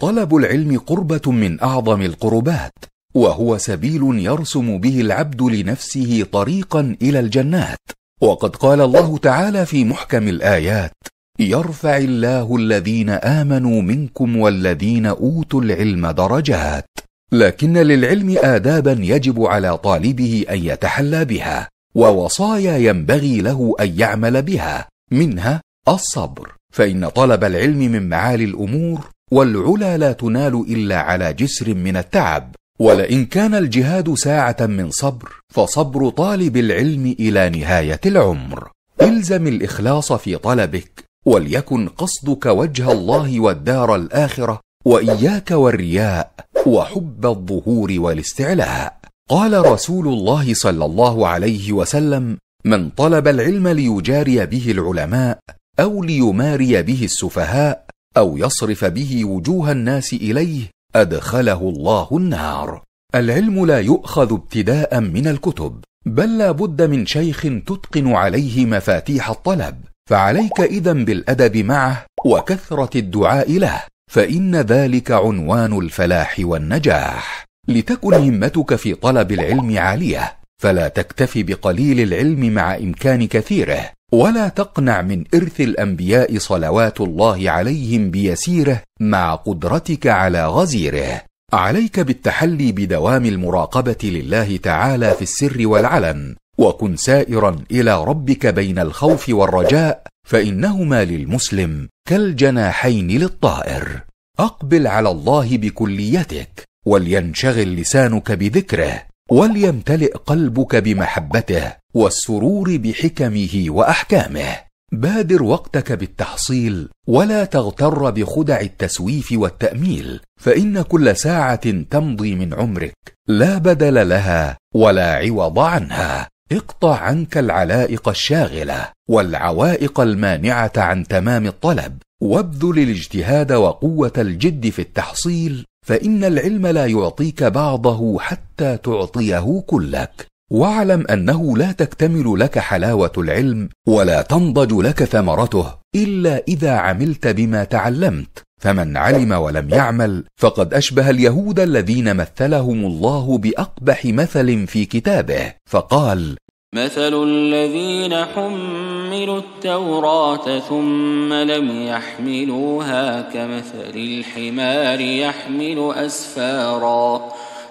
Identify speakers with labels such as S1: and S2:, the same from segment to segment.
S1: طلب العلم قربه من اعظم القربات وهو سبيل يرسم به العبد لنفسه طريقا الى الجنات وقد قال الله تعالى في محكم الايات يرفع الله الذين امنوا منكم والذين اوتوا العلم درجات لكن للعلم ادابا يجب على طالبه ان يتحلى بها ووصايا ينبغي له ان يعمل بها منها الصبر فان طلب العلم من معالي الامور والعلا لا تنال الا على جسر من التعب ولئن كان الجهاد ساعه من صبر فصبر طالب العلم الى نهايه العمر الزم الاخلاص في طلبك وليكن قصدك وجه الله والدار الاخره واياك والرياء وحب الظهور والاستعلاء قال رسول الله صلى الله عليه وسلم من طلب العلم ليجاري به العلماء او ليماري به السفهاء او يصرف به وجوه الناس اليه ادخله الله النار العلم لا يؤخذ ابتداء من الكتب بل لا بد من شيخ تتقن عليه مفاتيح الطلب فعليك اذا بالادب معه وكثره الدعاء له فان ذلك عنوان الفلاح والنجاح لتكن همتك في طلب العلم عاليه فلا تكتفي بقليل العلم مع امكان كثيره ولا تقنع من إرث الأنبياء صلوات الله عليهم بيسيره مع قدرتك على غزيره عليك بالتحلي بدوام المراقبة لله تعالى في السر والعلن وكن سائرا إلى ربك بين الخوف والرجاء فإنهما للمسلم كالجناحين للطائر أقبل على الله بكليتك ولينشغل لسانك بذكره وليمتلئ قلبك بمحبته والسرور بحكمه واحكامه بادر وقتك بالتحصيل ولا تغتر بخدع التسويف والتاميل فان كل ساعه تمضي من عمرك لا بدل لها ولا عوض عنها اقطع عنك العلائق الشاغله والعوائق المانعه عن تمام الطلب وابذل الاجتهاد وقوه الجد في التحصيل فان العلم لا يعطيك بعضه حتى تعطيه كلك واعلم انه لا تكتمل لك حلاوه العلم ولا تنضج لك ثمرته الا اذا عملت بما تعلمت فمن علم ولم يعمل فقد اشبه اليهود الذين مثلهم الله باقبح مثل في كتابه فقال
S2: مثل الذين حملوا التوراة ثم لم يحملوها كمثل الحمار يحمل أسفاراً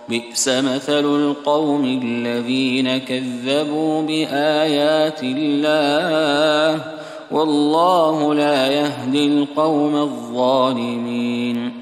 S2: بئس مثل القوم الذين كذبوا بايات الله والله لا يهدي القوم الظالمين